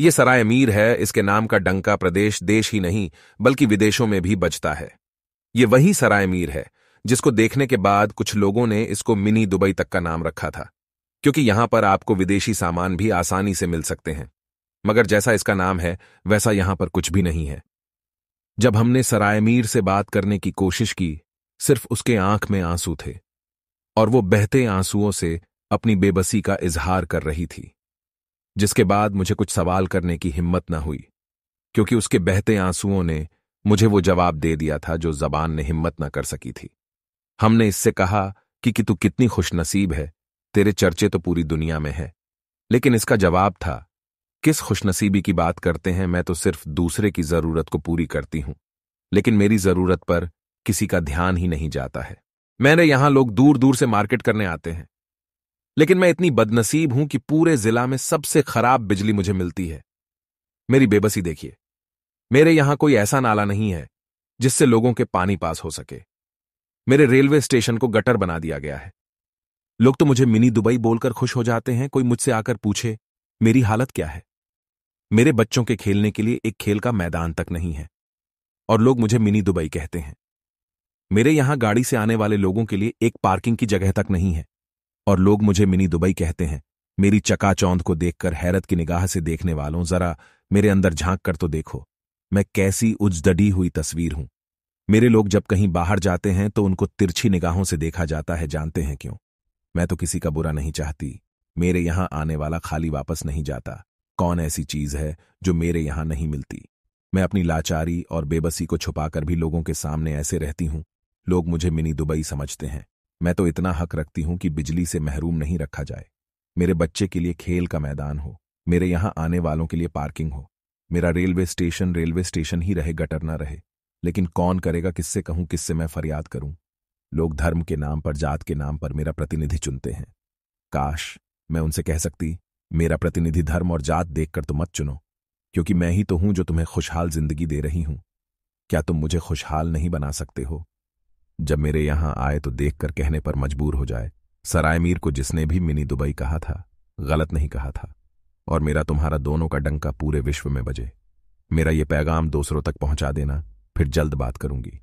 ये सराय मीर है इसके नाम का डंका प्रदेश देश ही नहीं बल्कि विदेशों में भी बचता है ये वही सराय मीर है जिसको देखने के बाद कुछ लोगों ने इसको मिनी दुबई तक का नाम रखा था क्योंकि यहां पर आपको विदेशी सामान भी आसानी से मिल सकते हैं मगर जैसा इसका नाम है वैसा यहां पर कुछ भी नहीं है जब हमने सरायमीर से बात करने की कोशिश की सिर्फ उसके आंख में आंसू थे और वो बहते आंसुओं से अपनी बेबसी का इजहार कर रही थी जिसके बाद मुझे कुछ सवाल करने की हिम्मत न हुई क्योंकि उसके बहते आंसुओं ने मुझे वो जवाब दे दिया था जो जबान ने हिम्मत न कर सकी थी हमने इससे कहा कि, कि तू कितनी खुशनसीब है तेरे चर्चे तो पूरी दुनिया में है लेकिन इसका जवाब था किस खुशनसीबी की बात करते हैं मैं तो सिर्फ दूसरे की जरूरत को पूरी करती हूं लेकिन मेरी जरूरत पर किसी का ध्यान ही नहीं जाता है मैंने यहां लोग दूर दूर से मार्केट करने आते हैं लेकिन मैं इतनी बदनसीब हूं कि पूरे जिला में सबसे खराब बिजली मुझे मिलती है मेरी बेबसी देखिए मेरे यहां कोई ऐसा नाला नहीं है जिससे लोगों के पानी पास हो सके मेरे रेलवे स्टेशन को गटर बना दिया गया है लोग तो मुझे मिनी दुबई बोलकर खुश हो जाते हैं कोई मुझसे आकर पूछे मेरी हालत क्या है मेरे बच्चों के खेलने के लिए एक खेल का मैदान तक नहीं है और लोग मुझे मिनी दुबई कहते हैं मेरे यहां गाड़ी से आने वाले लोगों के लिए एक पार्किंग की जगह तक नहीं है और लोग मुझे मिनी दुबई कहते हैं मेरी चकाचौंध को देखकर हैरत की निगाह से देखने वालों जरा मेरे अंदर झांक कर तो देखो मैं कैसी उजदडी हुई तस्वीर हूं मेरे लोग जब कहीं बाहर जाते हैं तो उनको तिरछी निगाहों से देखा जाता है जानते हैं क्यों मैं तो किसी का बुरा नहीं चाहती मेरे यहां आने वाला खाली वापस नहीं जाता कौन ऐसी चीज है जो मेरे यहां नहीं मिलती मैं अपनी लाचारी और बेबसी को छुपाकर भी लोगों के सामने ऐसे रहती हूं लोग मुझे मिनी दुबई समझते हैं मैं तो इतना हक रखती हूं कि बिजली से महरूम नहीं रखा जाए मेरे बच्चे के लिए खेल का मैदान हो मेरे यहां आने वालों के लिए पार्किंग हो मेरा रेलवे स्टेशन रेलवे स्टेशन ही रहे गटर ना रहे लेकिन कौन करेगा किससे कहूं किससे मैं फरियाद करूं लोग धर्म के नाम पर जात के नाम पर मेरा प्रतिनिधि चुनते हैं काश मैं उनसे कह सकती मेरा प्रतिनिधि धर्म और जात देखकर तो मत चुनो क्योंकि मैं ही तो हूं जो तुम्हें खुशहाल जिंदगी दे रही हूं क्या तुम मुझे खुशहाल नहीं बना सकते हो जब मेरे यहां आए तो देखकर कहने पर मजबूर हो जाए सरायमीर को जिसने भी मिनी दुबई कहा था गलत नहीं कहा था और मेरा तुम्हारा दोनों का डंका पूरे विश्व में बजे मेरा ये पैगाम दूसरों तक पहुंचा देना फिर जल्द बात करूंगी